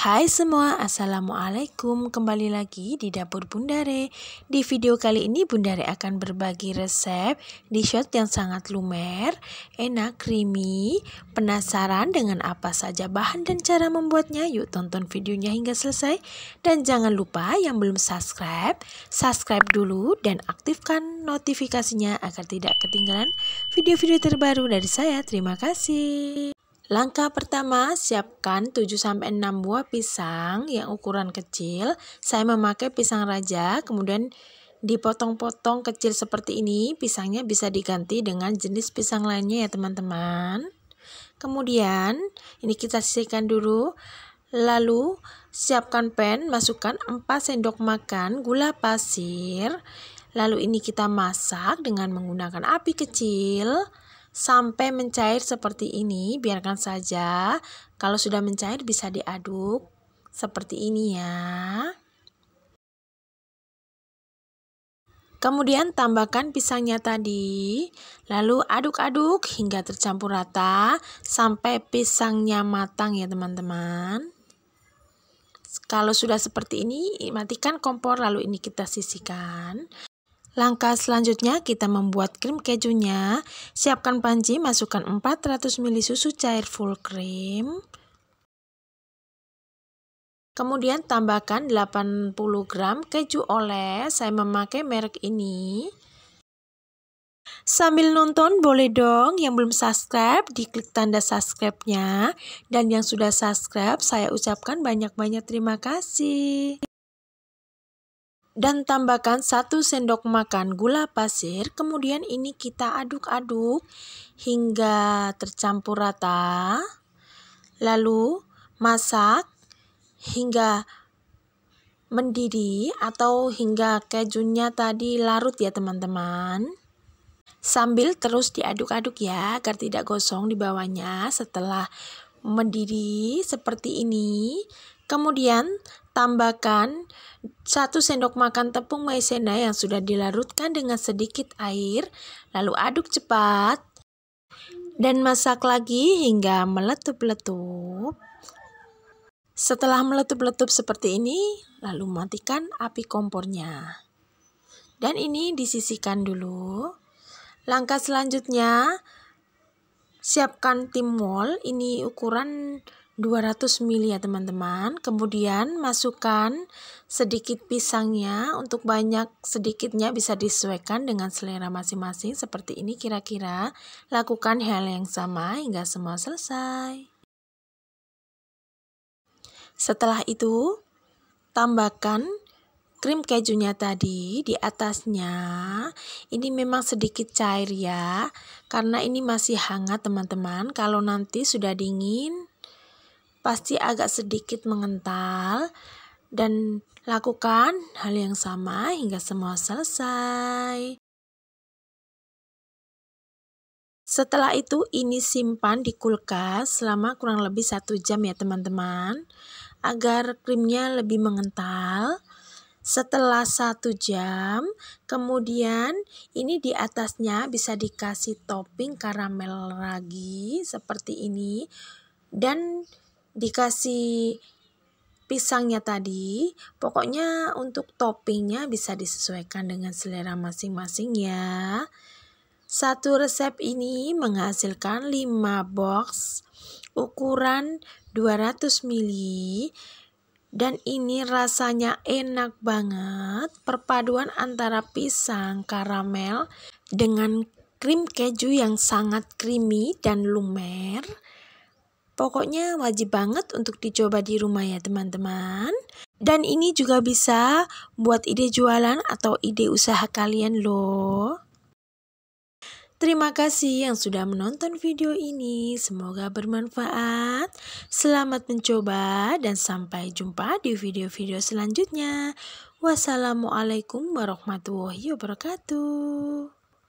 Hai semua, Assalamualaikum Kembali lagi di Dapur Bundare Di video kali ini Bundare akan berbagi resep shot yang sangat lumer, enak, creamy Penasaran dengan apa saja bahan dan cara membuatnya? Yuk tonton videonya hingga selesai Dan jangan lupa yang belum subscribe Subscribe dulu dan aktifkan notifikasinya Agar tidak ketinggalan video-video terbaru dari saya Terima kasih Langkah pertama, siapkan 7-6 buah pisang yang ukuran kecil. Saya memakai pisang raja, kemudian dipotong-potong kecil seperti ini. Pisangnya bisa diganti dengan jenis pisang lainnya ya teman-teman. Kemudian, ini kita sisihkan dulu. Lalu, siapkan pan, masukkan 4 sendok makan gula pasir. Lalu ini kita masak dengan menggunakan api kecil sampai mencair seperti ini. Biarkan saja. Kalau sudah mencair bisa diaduk seperti ini ya. Kemudian tambahkan pisangnya tadi, lalu aduk-aduk hingga tercampur rata sampai pisangnya matang ya teman-teman. Kalau sudah seperti ini, matikan kompor lalu ini kita sisihkan. Langkah selanjutnya kita membuat krim kejunya. Siapkan panci, masukkan 400 ml susu cair full cream. Kemudian tambahkan 80 gram keju oles. Saya memakai merek ini. Sambil nonton boleh dong yang belum subscribe diklik tanda subscribe-nya dan yang sudah subscribe saya ucapkan banyak-banyak terima kasih dan tambahkan 1 sendok makan gula pasir. Kemudian ini kita aduk-aduk hingga tercampur rata. Lalu masak hingga mendidih atau hingga kejunya tadi larut ya teman-teman. Sambil terus diaduk-aduk ya agar tidak gosong di bawahnya setelah mendidih seperti ini. Kemudian Tambahkan 1 sendok makan tepung maizena yang sudah dilarutkan dengan sedikit air, lalu aduk cepat dan masak lagi hingga meletup-letup. Setelah meletup-letup seperti ini, lalu matikan api kompornya. Dan ini disisihkan dulu. Langkah selanjutnya, siapkan timol. Ini ukuran 200 ml ya teman-teman. Kemudian masukkan sedikit pisangnya. Untuk banyak sedikitnya bisa disesuaikan dengan selera masing-masing seperti ini kira-kira. Lakukan hal yang sama hingga semua selesai. Setelah itu, tambahkan krim kejunya tadi di atasnya ini memang sedikit cair ya karena ini masih hangat teman-teman kalau nanti sudah dingin pasti agak sedikit mengental dan lakukan hal yang sama hingga semua selesai. Setelah itu ini simpan di kulkas selama kurang lebih satu jam ya teman-teman agar krimnya lebih mengental. Setelah satu jam, kemudian ini di atasnya bisa dikasih topping karamel ragi seperti ini dan dikasih pisangnya tadi. Pokoknya untuk toppingnya bisa disesuaikan dengan selera masing-masing ya. Satu resep ini menghasilkan 5 box ukuran 200 ml dan ini rasanya enak banget perpaduan antara pisang karamel dengan krim keju yang sangat creamy dan lumer Pokoknya wajib banget untuk dicoba di rumah ya teman-teman. Dan ini juga bisa buat ide jualan atau ide usaha kalian loh. Terima kasih yang sudah menonton video ini. Semoga bermanfaat. Selamat mencoba dan sampai jumpa di video-video selanjutnya. Wassalamualaikum warahmatullahi wabarakatuh.